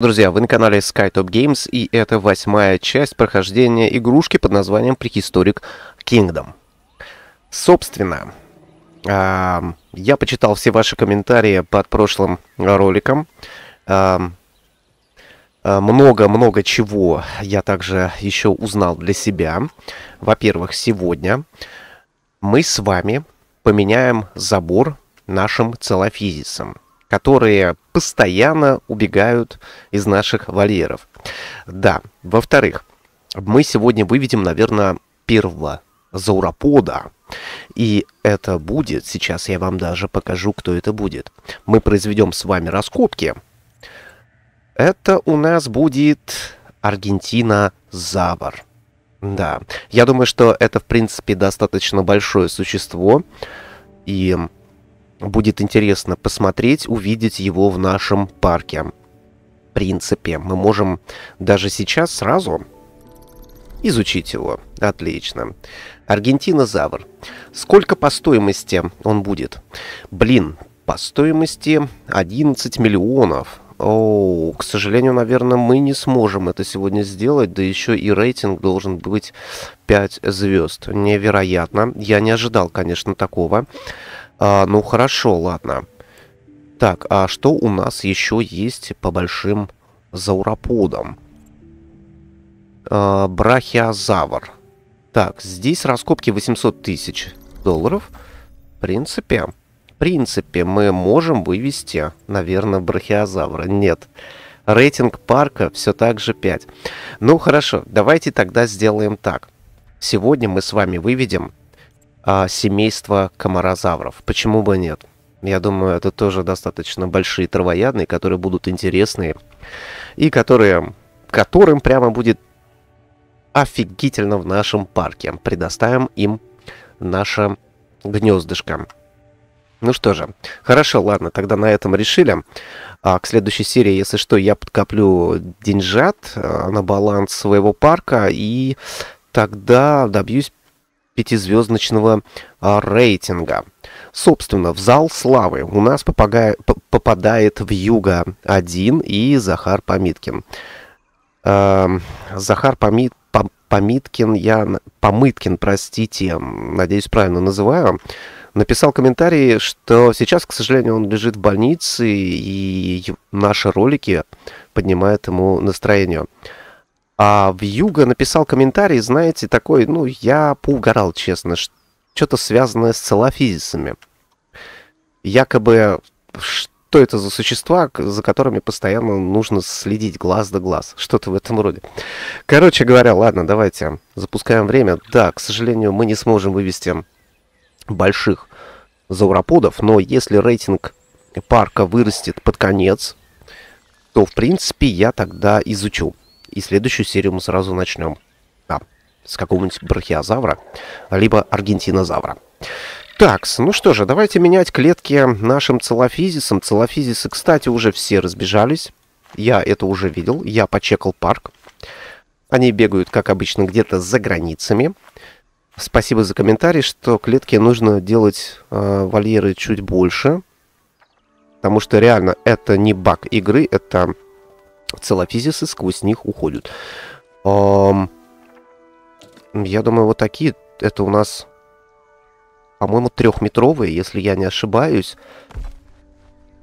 Друзья, вы на канале SkyTop Games, и это восьмая часть прохождения игрушки под названием Prehistoric Kingdom. Собственно, а, я почитал все ваши комментарии под прошлым роликом. А, а, много-много чего я также еще узнал для себя. Во-первых, сегодня мы с вами поменяем забор нашим целофизисом которые постоянно убегают из наших вольеров. Да, во-вторых, мы сегодня выведем, наверное, первого зауропода. И это будет, сейчас я вам даже покажу, кто это будет. Мы произведем с вами раскопки. Это у нас будет Аргентина Завар. Да, я думаю, что это, в принципе, достаточно большое существо. И будет интересно посмотреть, увидеть его в нашем парке. В принципе, мы можем даже сейчас сразу изучить его. Отлично. Аргентина Сколько по стоимости он будет? Блин, по стоимости 11 миллионов. О, к сожалению, наверное, мы не сможем это сегодня сделать, да еще и рейтинг должен быть 5 звезд. Невероятно. Я не ожидал, конечно, такого. А, ну хорошо, ладно. Так, а что у нас еще есть по большим зауроподам? А, брахиозавр. Так, здесь раскопки 800 тысяч долларов. В принципе, в принципе, мы можем вывести, наверное, брахиозавра. Нет. Рейтинг парка все так же 5. Ну хорошо, давайте тогда сделаем так. Сегодня мы с вами выведем а, семейства комарозавров. Почему бы нет? Я думаю, это тоже достаточно большие травоядные, которые будут интересные и которые, которым прямо будет офигительно в нашем парке. Предоставим им наше гнездышко. Ну что же, хорошо, ладно, тогда на этом решили. А к следующей серии, если что, я подкоплю деньжат а, на баланс своего парка, и тогда добьюсь пятизвездочного а, рейтинга. Собственно, в зал славы у нас попага... попадает в Юга-1 и Захар Помиткин. А, Захар Помит... Помиткин, я... Помыткин, простите, надеюсь, правильно называю, написал комментарий, что сейчас, к сожалению, он лежит в больнице, и наши ролики поднимают ему настроение. А в Юга написал комментарий, знаете, такой, ну, я поугорал, честно, что-то связанное с целофизисами, Якобы, что это за существа, за которыми постоянно нужно следить глаз да глаз. Что-то в этом роде. Короче говоря, ладно, давайте запускаем время. Да, к сожалению, мы не сможем вывести больших зауроподов, но если рейтинг парка вырастет под конец, то, в принципе, я тогда изучу и следующую серию мы сразу начнем. Да, с какого-нибудь брахиозавра, либо аргентинозавра. Так, ну что же, давайте менять клетки нашим целофизисам. Целофизисы, кстати, уже все разбежались. Я это уже видел, я почекал парк. Они бегают, как обычно, где-то за границами. Спасибо за комментарий, что клетки нужно делать э, вольеры чуть больше. Потому что реально это не баг игры, это целофизисы сквозь них уходят. Um, я думаю, вот такие, это у нас, по-моему, трехметровые, если я не ошибаюсь.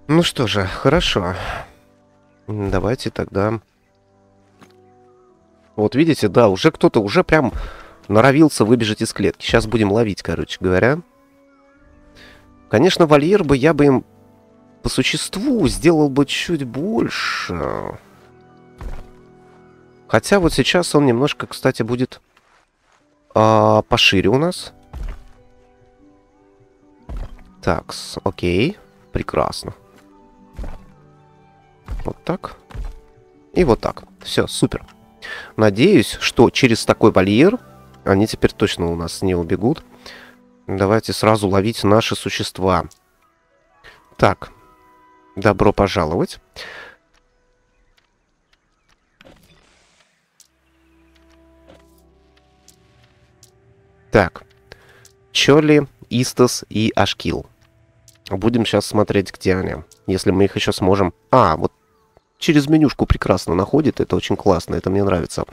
Ну что же, хорошо. Давайте тогда... Вот видите, да, уже кто-то уже прям норовился выбежать из клетки. Сейчас будем ловить, короче говоря. Конечно, вольер бы я бы им по существу сделал бы чуть больше. Хотя вот сейчас он немножко, кстати, будет э, пошире у нас. Так, окей. Прекрасно. Вот так. И вот так. Все, супер. Надеюсь, что через такой вольер они теперь точно у нас не убегут. Давайте сразу ловить наши существа. Так, добро пожаловать. Чоли, Истас и Ашкил. Будем сейчас смотреть, где они. Если мы их еще сможем... А, вот через менюшку прекрасно находит. Это очень классно, это мне нравится.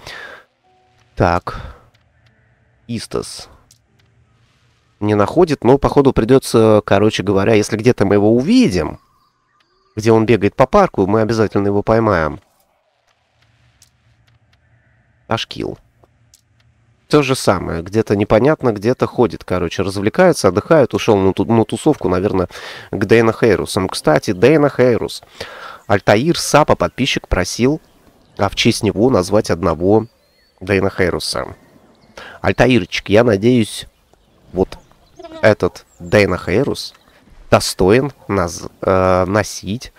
Так. Истас. Не находит, но, походу, придется, короче говоря, если где-то мы его увидим, где он бегает по парку, мы обязательно его поймаем. Ашкил то же самое. Где-то непонятно, где-то ходит, короче, развлекается, отдыхает, ушел на, ту, на тусовку, наверное, к Дэйна Хейрусам. Кстати, Дэйна Хейрус. Альтаир Сапа, подписчик, просил, а в честь него назвать одного Дэйна Хейруса. Альтаирчик, я надеюсь, вот этот Дэйна Хейрус достоин нас, э, носить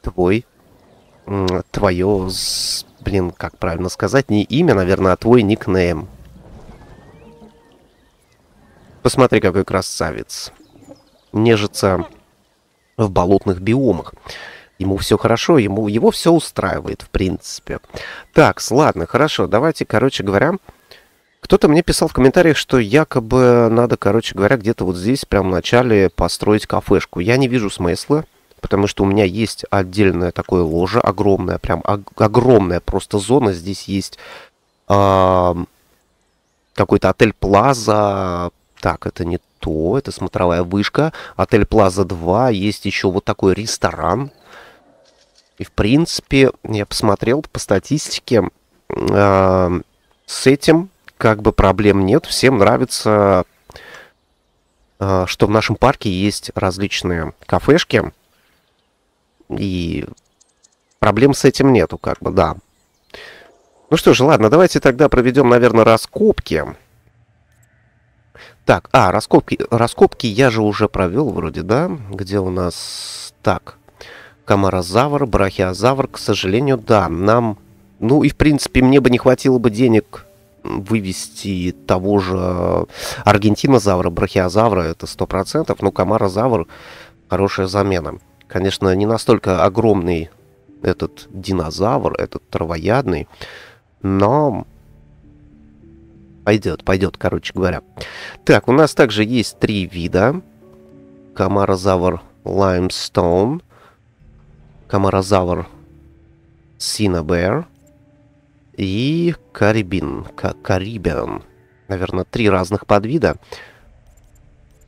твой, твое, блин, как правильно сказать, не имя, наверное, а твой никнейм. Посмотри, какой красавец. Нежится в болотных биомах. Ему все хорошо, ему, его все устраивает, в принципе. Так, ладно, хорошо, давайте, короче говоря... Кто-то мне писал в комментариях, что якобы надо, короче говоря, где-то вот здесь, прямо в начале, построить кафешку. Я не вижу смысла, потому что у меня есть отдельное такое ложе, огромное, прям огромная просто зона. Здесь есть э какой-то отель Плаза, так, это не то, это смотровая вышка. Отель Плаза 2, есть еще вот такой ресторан. И, в принципе, я посмотрел по статистике, э, с этим как бы проблем нет. Всем нравится, э, что в нашем парке есть различные кафешки. И проблем с этим нету, как бы, да. Ну что ж, ладно, давайте тогда проведем, наверное, раскопки. Так, а, раскопки, раскопки я же уже провел вроде, да? Где у нас... Так, комарозавр, брахиозавр, к сожалению, да, нам... Ну и, в принципе, мне бы не хватило бы денег вывести того же аргентинозавра, брахиозавра, это 100%, но комарозавр хорошая замена. Конечно, не настолько огромный этот динозавр, этот травоядный, но Пойдет, пойдет, короче говоря. Так, у нас также есть три вида. Камарозавр Лаймстоун. Камарозавр Синабер. И Карибин. Карибиан. Наверное, три разных подвида.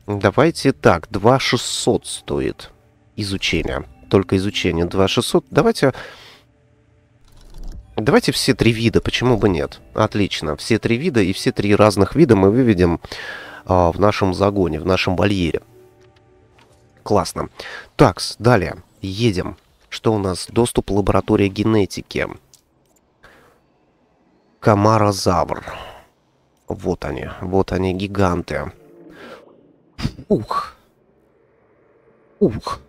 Давайте так, 2600 стоит изучение. Только изучение 2600. Давайте Давайте все три вида, почему бы нет? Отлично, все три вида и все три разных вида мы выведем а, в нашем загоне, в нашем вольере. Классно. Так, далее, едем. Что у нас? Доступ лаборатории генетики. Комарозавр. Вот они, вот они, гиганты. Ух. Ух.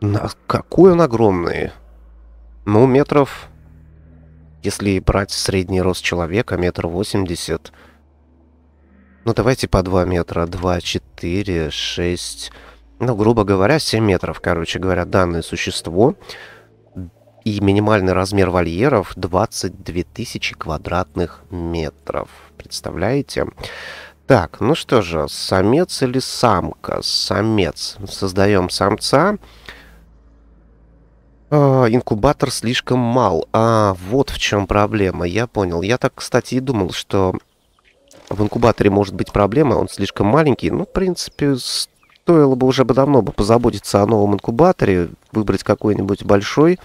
На... Какой он огромный. Ну, метров... Если брать средний рост человека, метр восемьдесят. Ну, давайте по два метра. Два, четыре, шесть... Ну, грубо говоря, 7 метров, короче говоря, данное существо. И минимальный размер вольеров 22 тысячи квадратных метров. Представляете? Так, ну что же, самец или самка? Самец. Создаем самца. Самца. А, инкубатор слишком мал. А, вот в чем проблема. Я понял. Я так, кстати, и думал, что в инкубаторе может быть проблема. Он слишком маленький. Ну, в принципе, стоило бы уже бы давно бы позаботиться о новом инкубаторе. Выбрать какой-нибудь большой.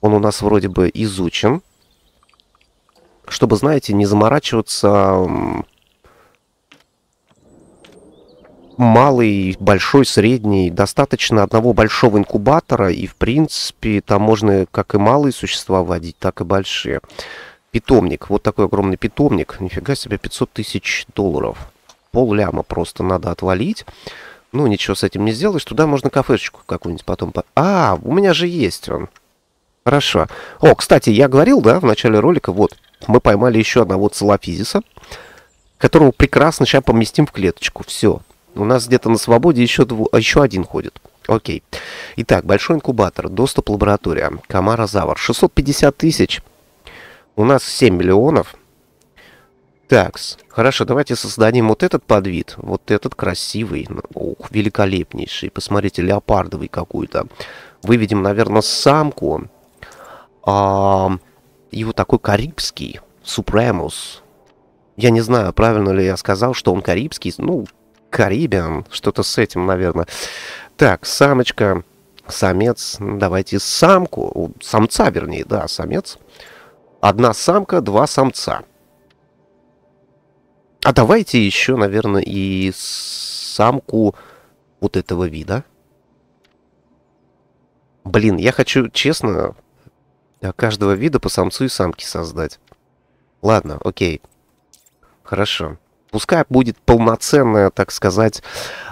Он у нас вроде бы изучен. Чтобы, знаете, не заморачиваться малый, большой, средний, достаточно одного большого инкубатора, и в принципе там можно как и малые существа вводить, так и большие. Питомник, вот такой огромный питомник, нифига себе, 500 тысяч долларов. Пол ляма просто надо отвалить. Ну, ничего с этим не сделаешь, туда можно кафешечку какую-нибудь потом... А, у меня же есть он. Хорошо. О, кстати, я говорил, да, в начале ролика, вот, мы поймали еще одного целофизиса, которого прекрасно сейчас поместим в клеточку. Все, у нас где-то на свободе еще, дво... А еще один ходит. Окей. Итак, большой инкубатор, доступ лаборатория, завар 650 тысяч. У нас 7 миллионов. Такс. Хорошо, давайте создадим вот этот подвид. Вот этот красивый. Ну, ух, великолепнейший. Посмотрите, леопардовый какой-то. Выведем, наверное, самку. А, и вот такой карибский. Супремус. Я не знаю, правильно ли я сказал, что он карибский. Ну, Caribbean, что-то с этим, наверное. Так, самочка, самец, давайте самку, самца вернее, да, самец. Одна самка, два самца. А давайте еще, наверное, и самку вот этого вида. Блин, я хочу, честно, каждого вида по самцу и самке создать. Ладно, окей. Хорошо пускай будет полноценное, так сказать,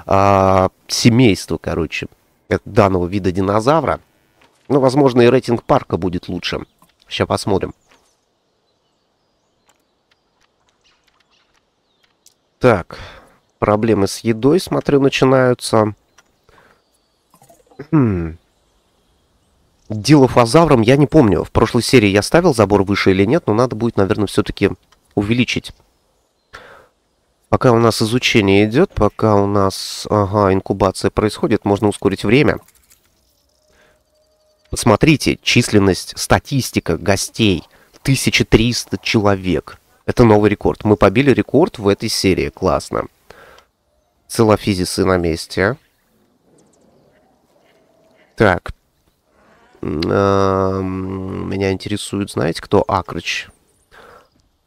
а, семейство, короче, э, данного вида динозавра. Ну, возможно, и рейтинг парка будет лучше. Сейчас посмотрим. Так, проблемы с едой, смотрю, начинаются. Хм. Дилофазавром я не помню. В прошлой серии я ставил забор выше или нет, но надо будет, наверное, все-таки увеличить Пока у нас изучение идет, пока у нас ага, инкубация происходит, можно ускорить время. Смотрите, численность, статистика гостей. 1300 человек. Это новый рекорд. Мы побили рекорд в этой серии. Классно. Целофизисы на месте. Так. Меня интересует, знаете, кто Акрыч?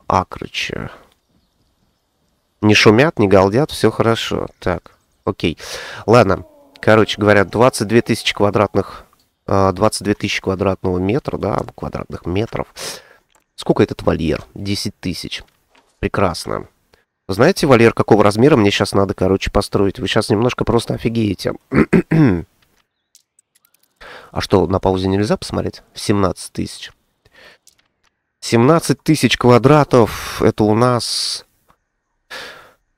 Акрыча. Не шумят, не галдят, все хорошо. Так, окей. Ладно, короче говоря, 22 тысячи квадратных... 22 э, тысячи квадратного метра, да, квадратных метров. Сколько этот вольер? 10 тысяч. Прекрасно. Знаете, вольер, какого размера мне сейчас надо, короче, построить? Вы сейчас немножко просто офигеете. а что, на паузе нельзя посмотреть? 17 тысяч. 17 тысяч квадратов, это у нас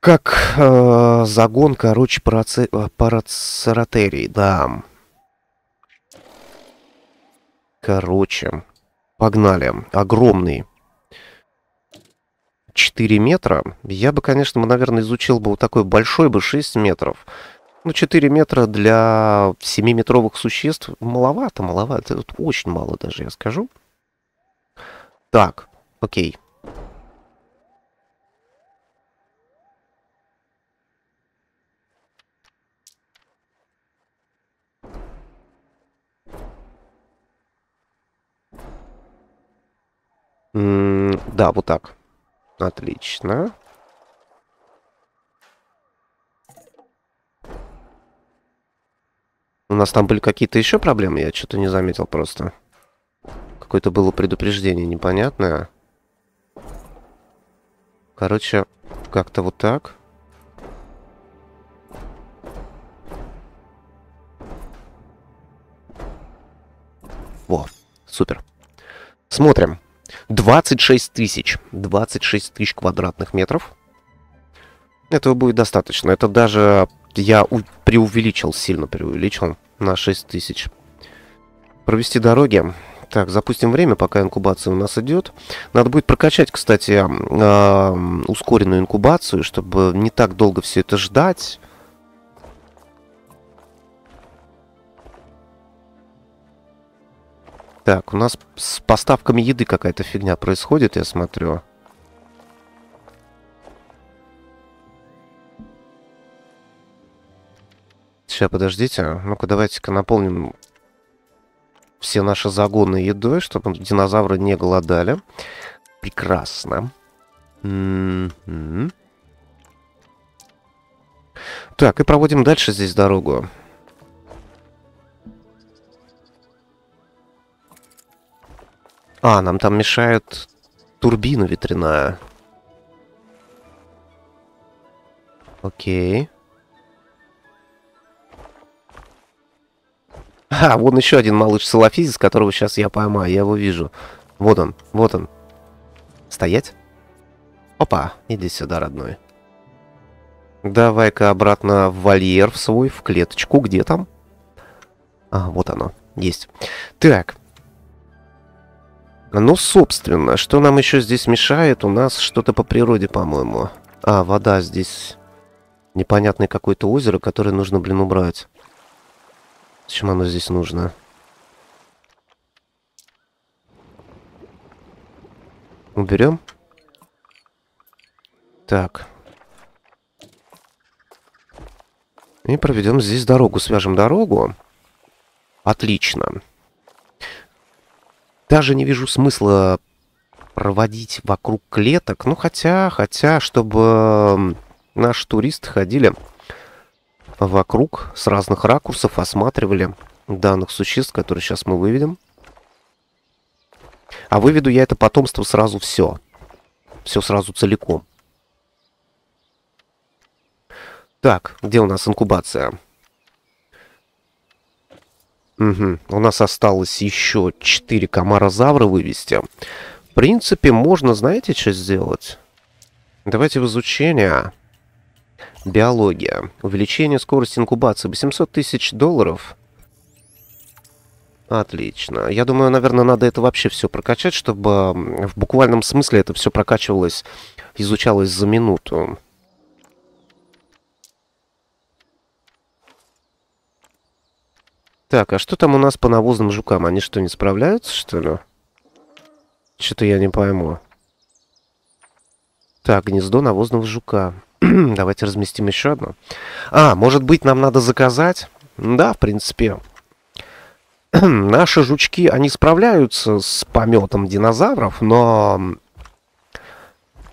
как э, загон, короче, парацератерий, э, да. Короче, погнали. Огромный. 4 метра. Я бы, конечно, бы, наверное, изучил бы вот такой большой бы 6 метров. Ну, 4 метра для 7-метровых существ маловато, маловато. Это очень мало даже, я скажу. Так, окей. М -м да, вот так. Отлично. У нас там были какие-то еще проблемы, я что-то не заметил просто. Какое-то было предупреждение непонятное. Короче, как-то вот так. Во, супер. Смотрим. 26 тысяч. 26 тысяч квадратных метров. Этого будет достаточно. Это даже я преувеличил, сильно преувеличил на 6 тысяч. Провести дороги. Так, запустим время, пока инкубация у нас идет. Надо будет прокачать, кстати, э, ускоренную инкубацию, чтобы не так долго все это ждать. Так, у нас с поставками еды какая-то фигня происходит, я смотрю. Сейчас, подождите. А? Ну-ка, давайте-ка наполним все наши загоны едой, чтобы динозавры не голодали. Прекрасно. М -м -м. Так, и проводим дальше здесь дорогу. А, нам там мешает турбина ветряная. Окей. А, вон еще один малыш салафизис, которого сейчас я поймаю, я его вижу. Вот он, вот он. Стоять? Опа, иди сюда, родной. Давай-ка обратно в вольер в свой, в клеточку. Где там? А, вот оно, есть. Так, ну, собственно, что нам еще здесь мешает? У нас что-то по природе, по-моему. А, вода здесь. Непонятное какое-то озеро, которое нужно, блин, убрать. Зачем оно здесь нужно? Уберем. Так. И проведем здесь дорогу. Свяжем дорогу. Отлично. Даже не вижу смысла проводить вокруг клеток. Ну, хотя, хотя, чтобы наши туристы ходили вокруг с разных ракурсов, осматривали данных существ, которые сейчас мы выведем. А выведу я это потомство сразу все. Все сразу целиком. Так, где у нас инкубация? Инкубация. Угу. У нас осталось еще 4 комарозавра вывести. В принципе, можно, знаете, что сделать? Давайте в изучение. Биология. Увеличение скорости инкубации. 800 тысяч долларов. Отлично. Я думаю, наверное, надо это вообще все прокачать, чтобы в буквальном смысле это все прокачивалось, изучалось за минуту. Так, а что там у нас по навозным жукам? Они что, не справляются, что ли? Что-то я не пойму. Так, гнездо навозного жука. Давайте разместим еще одно. А, может быть, нам надо заказать? Да, в принципе. Наши жучки, они справляются с пометом динозавров, но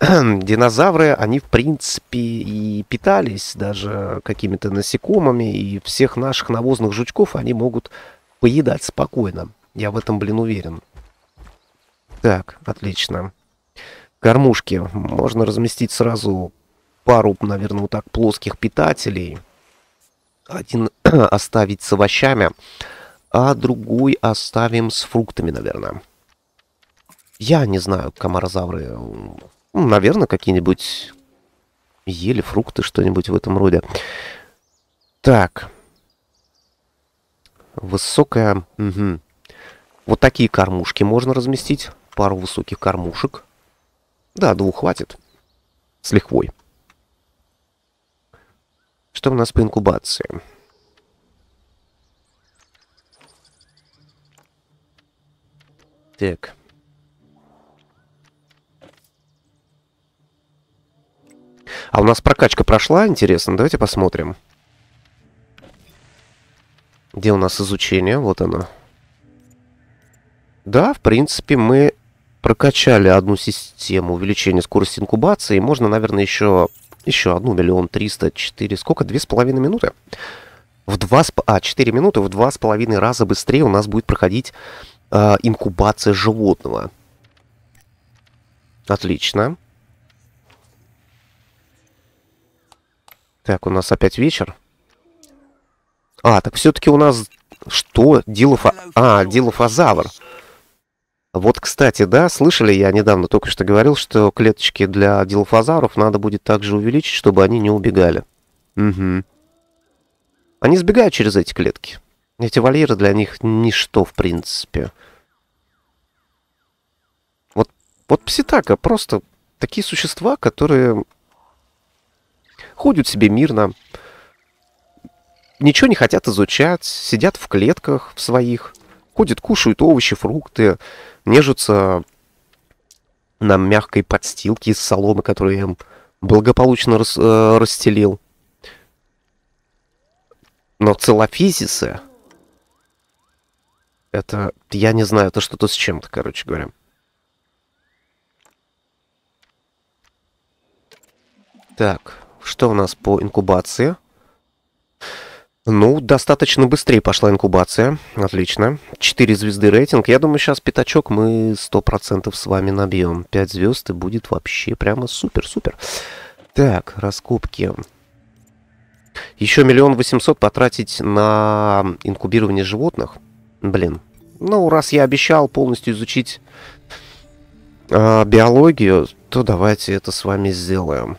динозавры, они, в принципе, и питались даже какими-то насекомыми, и всех наших навозных жучков они могут поедать спокойно. Я в этом, блин, уверен. Так, отлично. Кормушки. Можно разместить сразу пару, наверное, вот так плоских питателей. Один оставить с овощами, а другой оставим с фруктами, наверное. Я не знаю, комарозавры ну, наверное, какие-нибудь ели, фрукты, что-нибудь в этом роде. Так. Высокая... Угу. Вот такие кормушки можно разместить. Пару высоких кормушек. Да, двух хватит. С лихвой. Что у нас по инкубации? Так. А у нас прокачка прошла, интересно. Давайте посмотрим. Где у нас изучение? Вот оно. Да, в принципе, мы прокачали одну систему увеличения скорости инкубации. можно, наверное, еще, еще одну миллион триста, четыре, сколько? Две с половиной минуты. В два с... А, четыре минуты в два с половиной раза быстрее у нас будет проходить э, инкубация животного. Отлично. Отлично. Так, у нас опять вечер. А, так все-таки у нас... Что? Дилофа... А, а Дилофазавр. Вот, кстати, да, слышали, я недавно только что говорил, что клеточки для дилофазавров надо будет также увеличить, чтобы они не убегали. Угу. Они сбегают через эти клетки. Эти вольеры для них ничто, в принципе. Вот, вот пситака просто такие существа, которые ходят себе мирно, ничего не хотят изучать, сидят в клетках в своих, ходят, кушают овощи, фрукты, нежатся на мягкой подстилке из соломы, которую я им благополучно рас, э, расстелил. Но целофизисы... Это, я не знаю, это что-то с чем-то, короче говоря. Так. Что у нас по инкубации? Ну, достаточно быстрее пошла инкубация. Отлично. 4 звезды рейтинг. Я думаю, сейчас пятачок мы 100% с вами набьем. 5 звезд и будет вообще прямо супер-супер. Так, раскопки. Еще миллион восемьсот потратить на инкубирование животных. Блин. Ну, раз я обещал полностью изучить э, биологию, то давайте это с вами сделаем.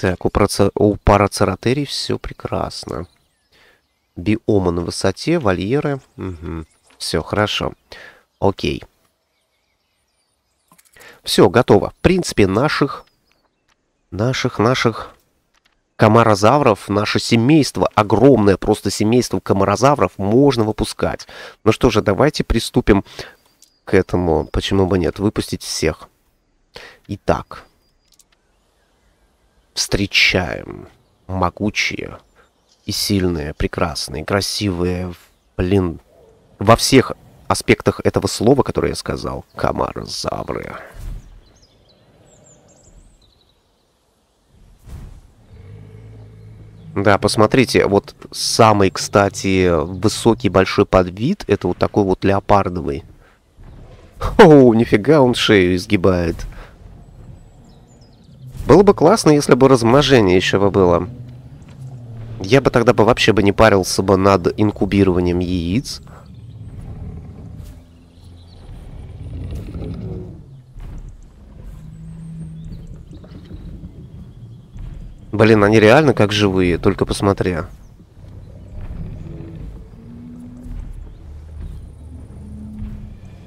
Так, у, проце... у парацератерий все прекрасно. Биома на высоте, вольеры. Угу. Все, хорошо. Окей. Все, готово. В принципе, наших... Наших, наших... Комарозавров, наше семейство, огромное просто семейство комарозавров, можно выпускать. Ну что же, давайте приступим к этому. Почему бы нет? Выпустить всех. Итак, встречаем могучие и сильные, прекрасные, красивые, блин, во всех аспектах этого слова, которое я сказал, комарозавры. Да, посмотрите, вот самый, кстати, высокий большой подвид, это вот такой вот леопардовый. О, нифига он шею изгибает. Было бы классно, если бы размножение еще бы было. Я бы тогда бы вообще бы не парился бы над инкубированием яиц. Блин, они реально как живые, только посмотри.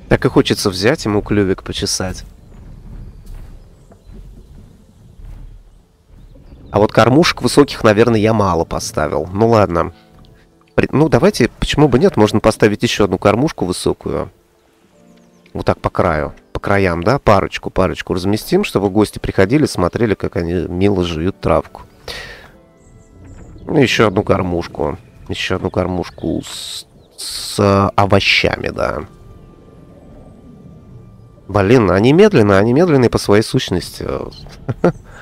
Так и хочется взять ему клювик почесать. А вот кормушек высоких, наверное, я мало поставил. Ну ладно. Ну давайте, почему бы нет, можно поставить еще одну кормушку высокую. Вот так по краю. По краям, да? Парочку, парочку разместим, чтобы гости приходили, смотрели, как они мило жуют травку. Ну, еще одну кормушку. Еще одну кормушку с, с э, овощами, да. Блин, они медленные, они медленные по своей сущности.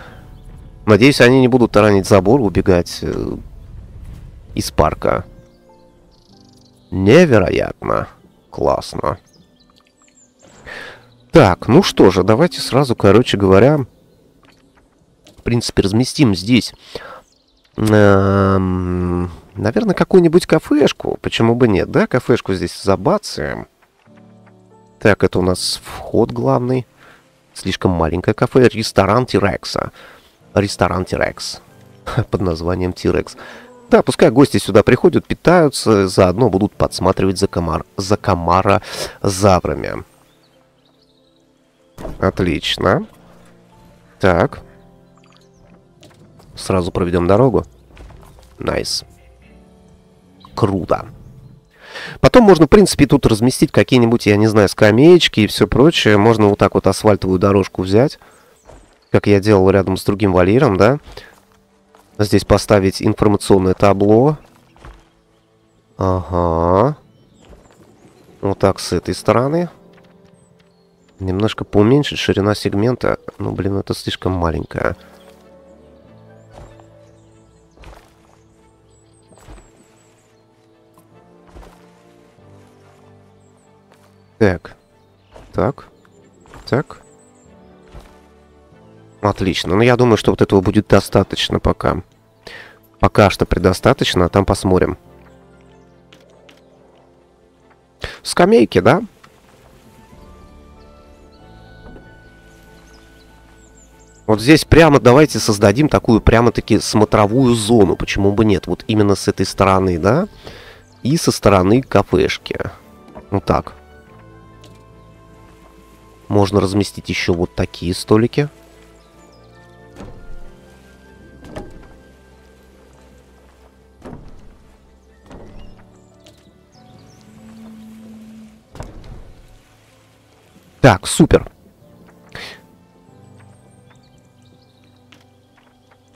Надеюсь, они не будут таранить забор, убегать э, из парка. Невероятно. Классно. Так, ну что же, давайте сразу, короче говоря, в принципе, разместим здесь, эм, наверное, какую-нибудь кафешку. Почему бы нет, да? Кафешку здесь забацаем. Так, это у нас вход главный. Слишком маленькая кафе. Ресторан Тирекса. Рекса ресторан Тирекс под названием Тирекс. Да, пускай гости сюда приходят, питаются, заодно будут подсматривать за, комар... за комара заврами. Отлично. Так. Сразу проведем дорогу. Найс. Круто. Потом можно, в принципе, тут разместить какие-нибудь, я не знаю, скамеечки и все прочее. Можно вот так вот асфальтовую дорожку взять как я делал рядом с другим вольером, да? Здесь поставить информационное табло. Ага. Вот так с этой стороны. Немножко поуменьшить ширина сегмента. Ну, блин, это слишком маленькая. Так. Так. Так. Отлично. Но ну, я думаю, что вот этого будет достаточно пока. Пока что предостаточно, а там посмотрим. Скамейки, да? Вот здесь прямо давайте создадим такую прямо-таки смотровую зону. Почему бы нет? Вот именно с этой стороны, да? И со стороны кафешки. Вот ну так. Можно разместить еще вот такие столики. Так, супер.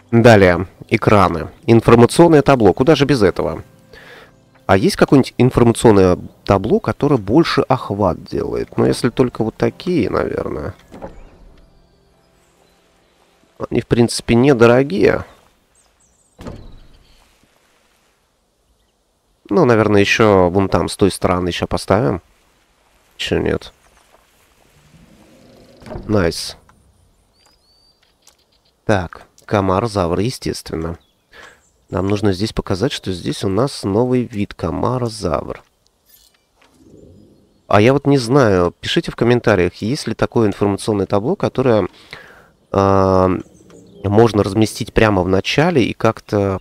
Далее, экраны. Информационное табло, куда же без этого? А есть какое-нибудь информационное табло, которое больше охват делает? Ну, если только вот такие, наверное. Они, в принципе, недорогие. Ну, наверное, еще вон там, с той стороны еще поставим. Че нет? Найс. Так, комар, завр, естественно. Нам нужно здесь показать, что здесь у нас новый вид комара, завр. А я вот не знаю, пишите в комментариях, есть ли такое информационное табло, которое э, можно разместить прямо в начале и как-то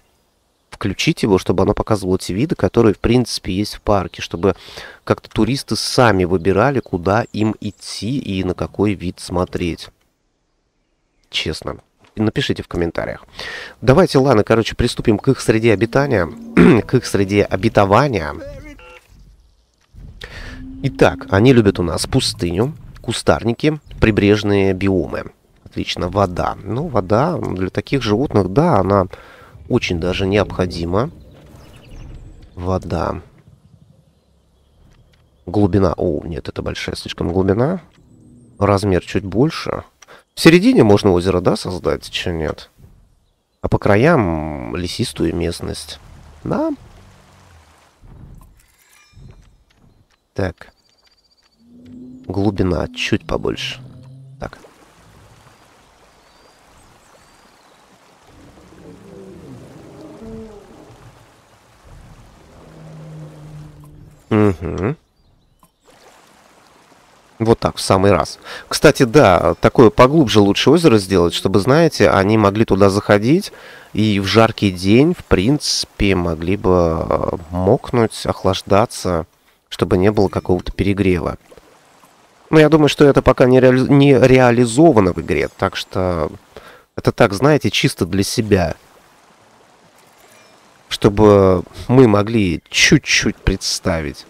включить его, чтобы оно показывало те виды, которые, в принципе, есть в парке, чтобы как-то туристы сами выбирали, куда им идти и на какой вид смотреть. Честно. Напишите в комментариях. Давайте, ладно, короче, приступим к их среде обитания, к их среде обетования. Итак, они любят у нас пустыню, кустарники, прибрежные биомы. Отлично, вода. Ну, вода для таких животных, да, она очень даже необходимо Вода. Глубина. О, нет, это большая слишком глубина. Размер чуть больше. В середине можно озеро, да, создать, че нет. А по краям лесистую местность. Да. Так. Глубина чуть побольше. Угу. Вот так, в самый раз. Кстати, да, такое поглубже лучше озеро сделать, чтобы, знаете, они могли туда заходить и в жаркий день, в принципе, могли бы э, мокнуть, охлаждаться, чтобы не было какого-то перегрева. Но я думаю, что это пока не, реали... не реализовано в игре, так что это так, знаете, чисто для себя чтобы мы могли чуть-чуть представить.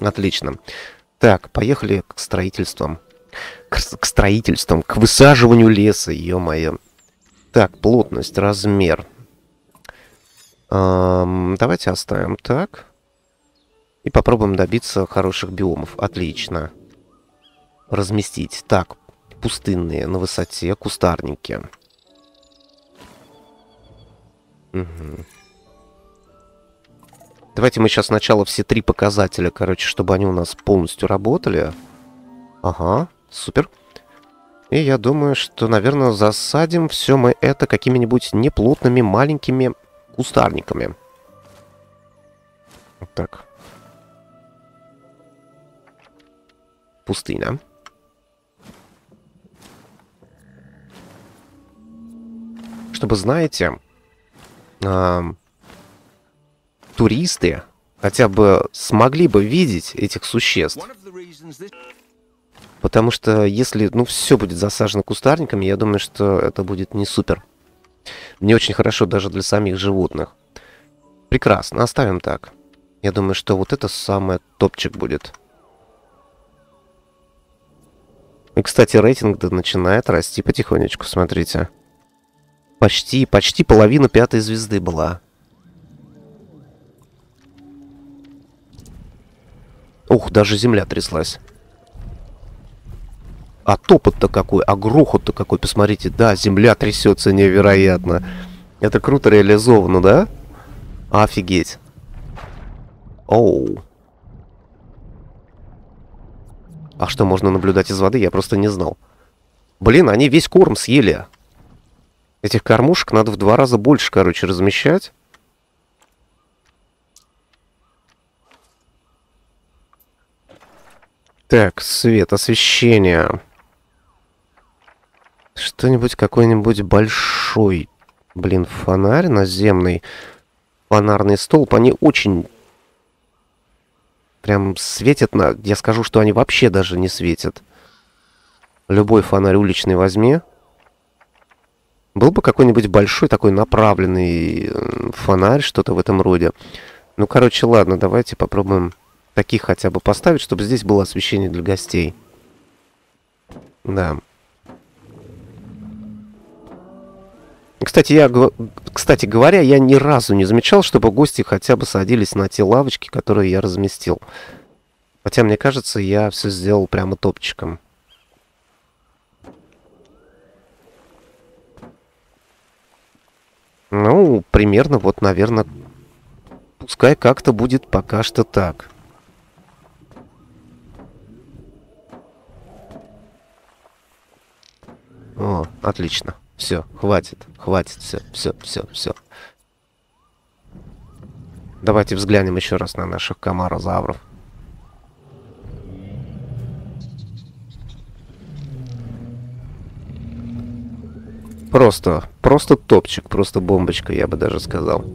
Отлично. Так, поехали к строительствам. К, к строительствам, к высаживанию леса, ё-моё. Так, плотность, размер. Эм, давайте оставим так. И попробуем добиться хороших биомов. Отлично. Разместить. Так, пустынные на высоте, кустарники. Угу. Давайте мы сейчас сначала все три показателя, короче, чтобы они у нас полностью работали. Ага, супер. И я думаю, что, наверное, засадим все мы это какими-нибудь неплотными маленькими кустарниками. Вот так. Пустыня. Чтобы, знаете, э, туристы хотя бы смогли бы видеть этих существ. Потому что если, ну, все будет засажено кустарниками, я думаю, что это будет не супер. Не очень хорошо даже для самих животных. Прекрасно, оставим так. Я думаю, что вот это самое топчик будет. И, кстати, рейтинг начинает расти потихонечку, смотрите. Почти, почти половина пятой звезды была. Ух, даже земля тряслась. А топот-то какой, а грохот-то какой, посмотрите. Да, земля трясется невероятно. Это круто реализовано, да? Офигеть. Оу. А что можно наблюдать из воды, я просто не знал. Блин, они весь корм съели. Этих кормушек надо в два раза больше, короче, размещать. Так, свет, освещение. Что-нибудь какой-нибудь большой. Блин, фонарь наземный. Фонарный столб. Они очень... Прям светят на... Я скажу, что они вообще даже не светят. Любой фонарь уличный возьми. Был бы какой-нибудь большой такой направленный э, фонарь, что-то в этом роде. Ну, короче, ладно, давайте попробуем таких хотя бы поставить, чтобы здесь было освещение для гостей. Да. Кстати, я, кстати говоря, я ни разу не замечал, чтобы гости хотя бы садились на те лавочки, которые я разместил. Хотя, мне кажется, я все сделал прямо топчиком. Ну, примерно вот, наверное, пускай как-то будет пока что так. О, отлично. Все, хватит, хватит, все, все, все, все. Давайте взглянем еще раз на наших комарозавров. Просто, просто топчик, просто бомбочка, я бы даже сказал.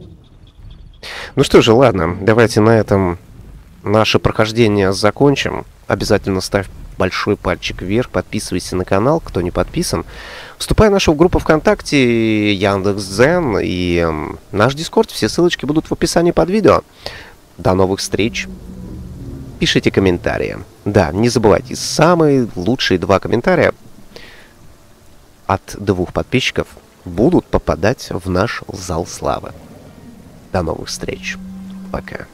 Ну что же, ладно, давайте на этом наше прохождение закончим. Обязательно ставь большой пальчик вверх, подписывайся на канал, кто не подписан. Вступай в нашу группу ВКонтакте, Яндекс.Дзен и наш Дискорд. Все ссылочки будут в описании под видео. До новых встреч. Пишите комментарии. Да, не забывайте, самые лучшие два комментария от двух подписчиков будут попадать в наш зал славы. До новых встреч. Пока.